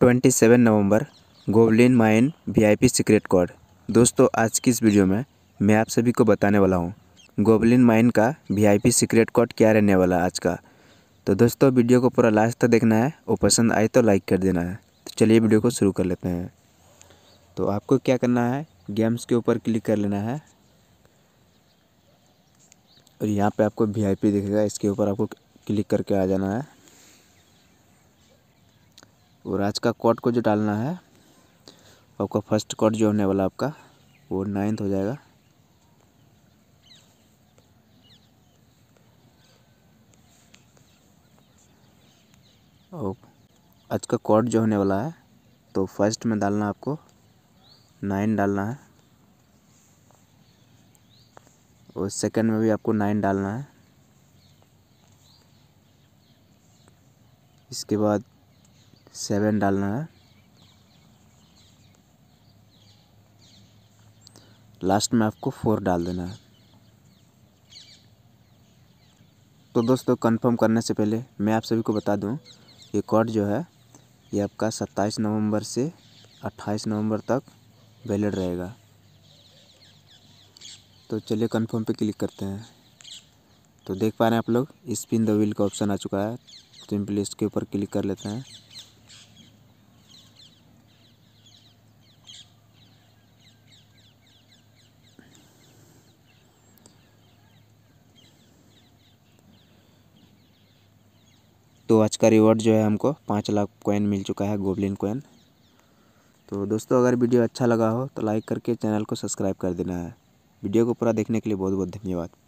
twenty seven November goblin mine VIP secret code दोस्तों आज की इस वीडियो में मैं आप सभी को बताने वाला हूँ गोबलिन माइन का वीआईपी सीक्रेट कोड क्या रहने वाला आज का तो दोस्तों वीडियो को पूरा लास्ट तक देखना है और पसंद आए तो लाइक कर देना है तो चलिए वीडियो को शुरू कर लेते हैं तो आपको क्या करना है गेम्स के ऊपर क्लिक कर लेना है और यहाँ पर आपको पी दिखेगा इसके ऊपर आपको क्लिक करके आ जाना है वो राज का कॉट को जो डालना है आपका फर्स्ट कॉट जो होने वाला आपका वो नाइन्थ हो जाएगा और आज का कॉट जो होने वाला है तो फर्स्ट में डालना आपको नाइन डालना है और सेकंड में भी आपको नाइन डालना है इसके बाद सेवन डालना है लास्ट में आपको फोर डाल देना है तो दोस्तों कंफर्म करने से पहले मैं आप सभी को बता दूं ये कॉड जो है ये आपका सत्ताईस नवंबर से अट्ठाईस नवंबर तक वैलिड रहेगा तो चलिए कंफर्म पे क्लिक करते हैं तो देख पा रहे हैं आप लोग स्पिन द व्हील का ऑप्शन आ चुका है सिंपली इसके ऊपर क्लिक कर लेते हैं तो आज का रिवॉर्ड जो है हमको पाँच लाख कॉइन मिल चुका है गोबलिन कॉइन तो दोस्तों अगर वीडियो अच्छा लगा हो तो लाइक करके चैनल को सब्सक्राइब कर देना है वीडियो को पूरा देखने के लिए बहुत बहुत धन्यवाद